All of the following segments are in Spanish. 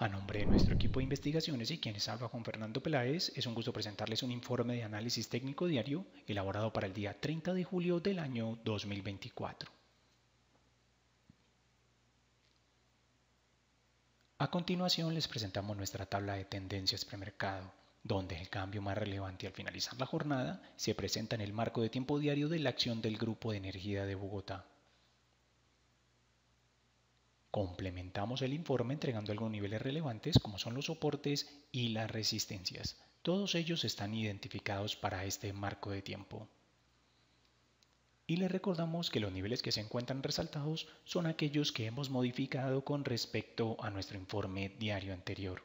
A nombre de nuestro equipo de investigaciones y quienes salva Juan Fernando Peláez, es un gusto presentarles un informe de análisis técnico diario elaborado para el día 30 de julio del año 2024. A continuación les presentamos nuestra tabla de tendencias premercado, donde el cambio más relevante al finalizar la jornada se presenta en el marco de tiempo diario de la acción del Grupo de Energía de Bogotá. Complementamos el informe entregando algunos niveles relevantes como son los soportes y las resistencias. Todos ellos están identificados para este marco de tiempo. Y les recordamos que los niveles que se encuentran resaltados son aquellos que hemos modificado con respecto a nuestro informe diario anterior.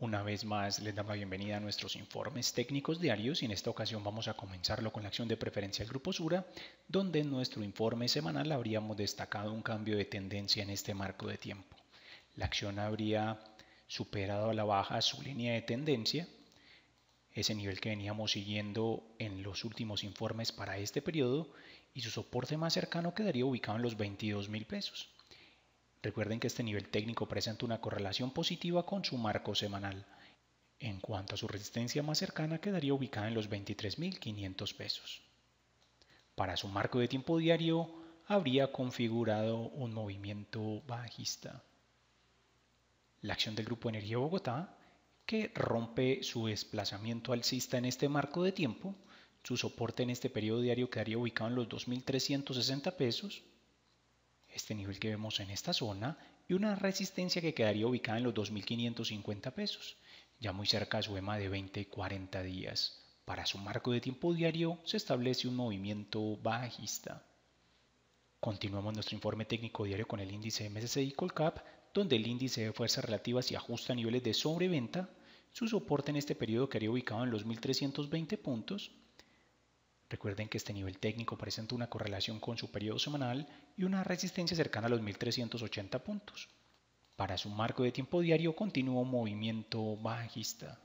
Una vez más, les damos la bienvenida a nuestros informes técnicos diarios y en esta ocasión vamos a comenzarlo con la acción de preferencia del Grupo Sura, donde en nuestro informe semanal habríamos destacado un cambio de tendencia en este marco de tiempo. La acción habría superado a la baja su línea de tendencia, ese nivel que veníamos siguiendo en los últimos informes para este periodo, y su soporte más cercano quedaría ubicado en los 22 mil pesos. Recuerden que este nivel técnico presenta una correlación positiva con su marco semanal. En cuanto a su resistencia más cercana quedaría ubicada en los 23.500 pesos. Para su marco de tiempo diario habría configurado un movimiento bajista. La acción del Grupo Energía Bogotá, que rompe su desplazamiento alcista en este marco de tiempo, su soporte en este periodo diario quedaría ubicado en los 2.360 pesos este nivel que vemos en esta zona y una resistencia que quedaría ubicada en los 2.550 pesos, ya muy cerca de su EMA de 20 y 40 días. Para su marco de tiempo diario se establece un movimiento bajista. Continuamos nuestro informe técnico diario con el índice MSCI Colcap, donde el índice de fuerzas relativas se ajusta a niveles de sobreventa. Su soporte en este periodo quedaría ubicado en los 1.320 puntos, Recuerden que este nivel técnico presenta una correlación con su periodo semanal y una resistencia cercana a los 1380 puntos. Para su marco de tiempo diario un movimiento bajista.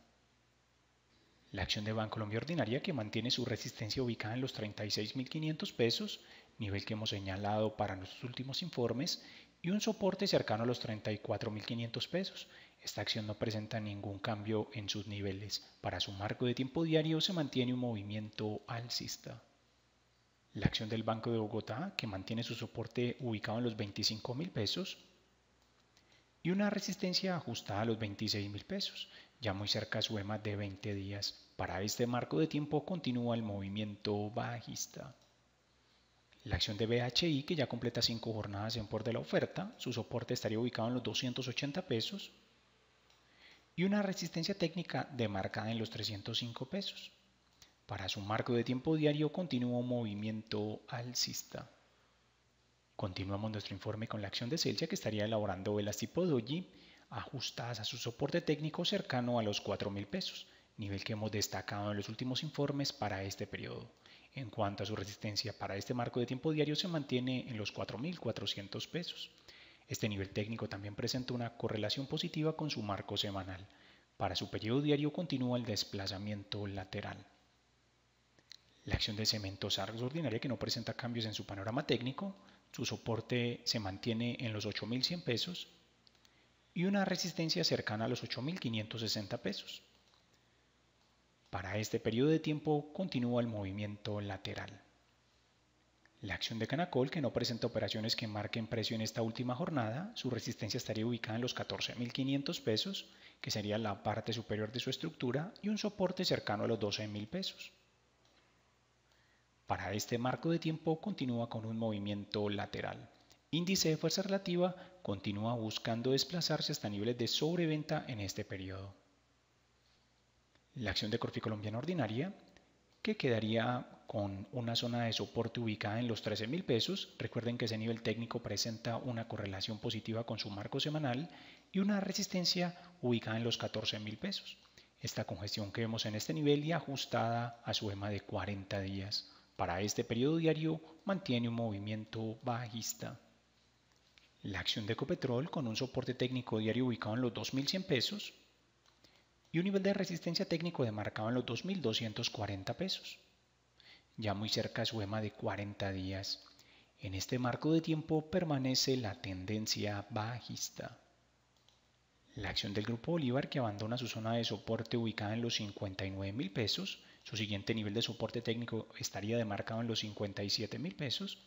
La acción de Bancolombia Ordinaria que mantiene su resistencia ubicada en los 36.500 pesos, nivel que hemos señalado para nuestros últimos informes, y un soporte cercano a los 34.500 pesos, esta acción no presenta ningún cambio en sus niveles. Para su marco de tiempo diario se mantiene un movimiento alcista. La acción del Banco de Bogotá, que mantiene su soporte ubicado en los 25 mil pesos, y una resistencia ajustada a los 26 mil pesos, ya muy cerca e a su EMA de 20 días. Para este marco de tiempo continúa el movimiento bajista. La acción de BHI, que ya completa 5 jornadas en por de la oferta, su soporte estaría ubicado en los 280 pesos, y una resistencia técnica demarcada en los 305 pesos. Para su marco de tiempo diario continuó movimiento alcista. Continuamos nuestro informe con la acción de Celsia que estaría elaborando velas tipo doji ajustadas a su soporte técnico cercano a los 4.000 pesos, nivel que hemos destacado en los últimos informes para este periodo. En cuanto a su resistencia para este marco de tiempo diario se mantiene en los 4.400 pesos. Este nivel técnico también presenta una correlación positiva con su marco semanal. Para su periodo diario continúa el desplazamiento lateral. La acción de cemento es ordinaria que no presenta cambios en su panorama técnico, su soporte se mantiene en los 8.100 pesos y una resistencia cercana a los 8.560 pesos. Para este periodo de tiempo continúa el movimiento lateral. La acción de Canacol, que no presenta operaciones que marquen precio en esta última jornada, su resistencia estaría ubicada en los 14.500 pesos, que sería la parte superior de su estructura, y un soporte cercano a los 12.000 pesos. Para este marco de tiempo continúa con un movimiento lateral. Índice de fuerza relativa continúa buscando desplazarse hasta niveles de sobreventa en este periodo. La acción de Corfi Colombiana Ordinaria, que quedaría con una zona de soporte ubicada en los 13.000 pesos. Recuerden que ese nivel técnico presenta una correlación positiva con su marco semanal y una resistencia ubicada en los 14.000 pesos. Esta congestión que vemos en este nivel y ajustada a su EMA de 40 días para este periodo diario mantiene un movimiento bajista. La acción de Ecopetrol con un soporte técnico diario ubicado en los 2.100 pesos y un nivel de resistencia técnico demarcado en los 2.240 pesos ya muy cerca su EMA de 40 días. En este marco de tiempo permanece la tendencia bajista. La acción del grupo Bolívar que abandona su zona de soporte ubicada en los 59 mil pesos, su siguiente nivel de soporte técnico estaría demarcado en los 57 mil pesos,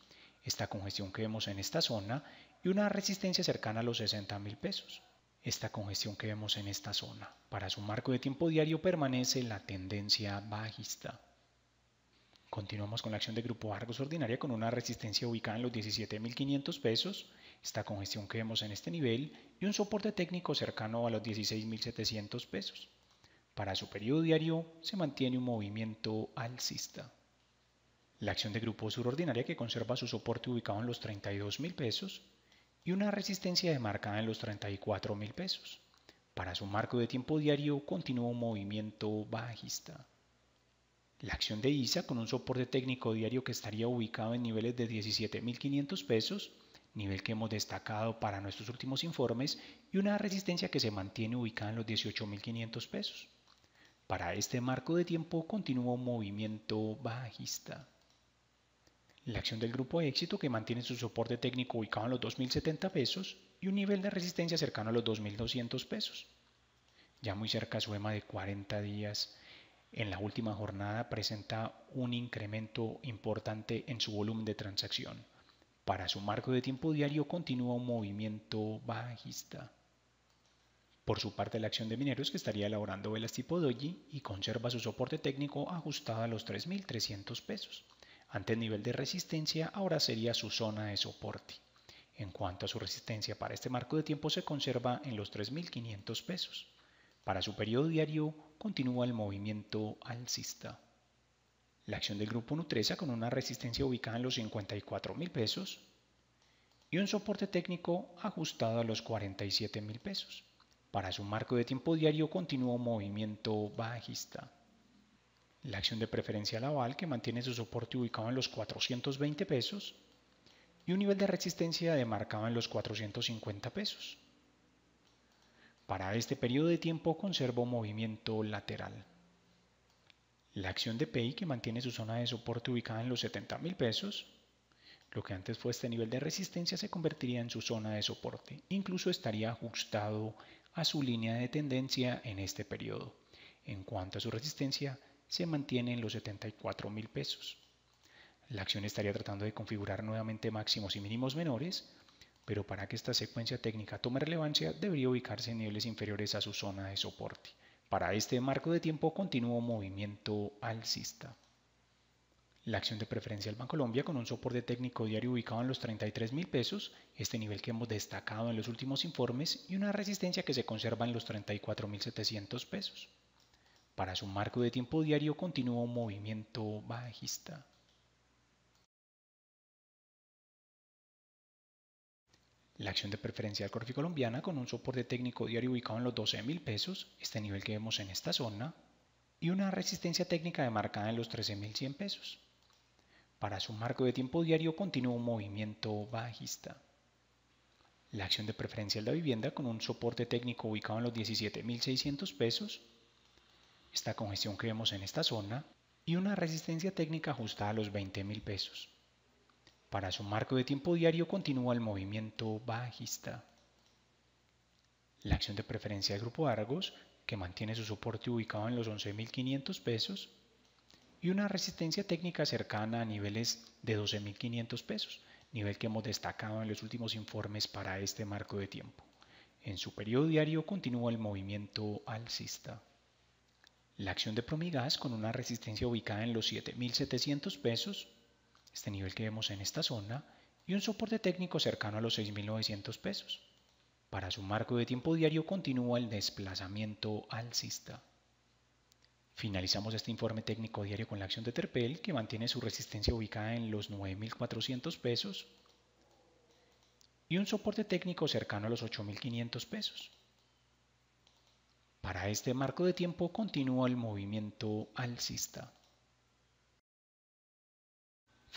esta congestión que vemos en esta zona y una resistencia cercana a los 60 mil pesos. Esta congestión que vemos en esta zona. Para su marco de tiempo diario permanece la tendencia bajista. Continuamos con la acción de Grupo Argos Ordinaria con una resistencia ubicada en los 17.500 pesos, esta congestión que vemos en este nivel y un soporte técnico cercano a los 16.700 pesos. Para su periodo diario se mantiene un movimiento alcista. La acción de Grupo Sur Ordinaria que conserva su soporte ubicado en los 32.000 pesos y una resistencia demarcada en los 34.000 pesos. Para su marco de tiempo diario continúa un movimiento bajista. La acción de ISA con un soporte técnico diario que estaría ubicado en niveles de 17.500 pesos, nivel que hemos destacado para nuestros últimos informes, y una resistencia que se mantiene ubicada en los 18.500 pesos. Para este marco de tiempo continúa un movimiento bajista. La acción del grupo éxito que mantiene su soporte técnico ubicado en los 2.070 pesos y un nivel de resistencia cercano a los 2.200 pesos. Ya muy cerca suema su EMA de 40 días en la última jornada presenta un incremento importante en su volumen de transacción. Para su marco de tiempo diario continúa un movimiento bajista. Por su parte, la acción de mineros que estaría elaborando velas tipo doji y conserva su soporte técnico ajustado a los 3.300 pesos. Ante el nivel de resistencia, ahora sería su zona de soporte. En cuanto a su resistencia para este marco de tiempo, se conserva en los 3.500 pesos. Para su periodo diario continúa el movimiento alcista. La acción del grupo Nutresa con una resistencia ubicada en los 54 mil pesos y un soporte técnico ajustado a los 47 mil pesos. Para su marco de tiempo diario continúa un movimiento bajista. La acción de preferencia Laval que mantiene su soporte ubicado en los 420 pesos y un nivel de resistencia demarcado en los 450 pesos. Para este periodo de tiempo conservo movimiento lateral. La acción de PI que mantiene su zona de soporte ubicada en los 70 mil pesos, lo que antes fue este nivel de resistencia se convertiría en su zona de soporte, incluso estaría ajustado a su línea de tendencia en este periodo. En cuanto a su resistencia, se mantiene en los 74 mil pesos. La acción estaría tratando de configurar nuevamente máximos y mínimos menores, pero para que esta secuencia técnica tome relevancia debería ubicarse en niveles inferiores a su zona de soporte. Para este marco de tiempo continuo movimiento alcista. La acción de preferencia del Banco Colombia con un soporte técnico diario ubicado en los 33 mil pesos, este nivel que hemos destacado en los últimos informes, y una resistencia que se conserva en los 34 mil 700 pesos. Para su marco de tiempo diario continuó movimiento bajista. La acción de Preferencia preferencial colombiana con un soporte técnico diario ubicado en los 12 pesos, este nivel que vemos en esta zona, y una resistencia técnica demarcada en los 13 mil 100 pesos. Para su marco de tiempo diario continúa un movimiento bajista. La acción de Preferencia de la vivienda con un soporte técnico ubicado en los 17.600 pesos, esta congestión que vemos en esta zona y una resistencia técnica ajustada a los 20.000 pesos. Para su marco de tiempo diario continúa el movimiento bajista. La acción de preferencia del grupo Argos, que mantiene su soporte ubicado en los 11.500 pesos, y una resistencia técnica cercana a niveles de 12.500 pesos, nivel que hemos destacado en los últimos informes para este marco de tiempo. En su periodo diario continúa el movimiento alcista. La acción de Promigas con una resistencia ubicada en los 7.700 pesos este nivel que vemos en esta zona, y un soporte técnico cercano a los 6.900 pesos. Para su marco de tiempo diario continúa el desplazamiento alcista. Finalizamos este informe técnico diario con la acción de Terpel, que mantiene su resistencia ubicada en los 9.400 pesos y un soporte técnico cercano a los 8.500 pesos. Para este marco de tiempo continúa el movimiento alcista.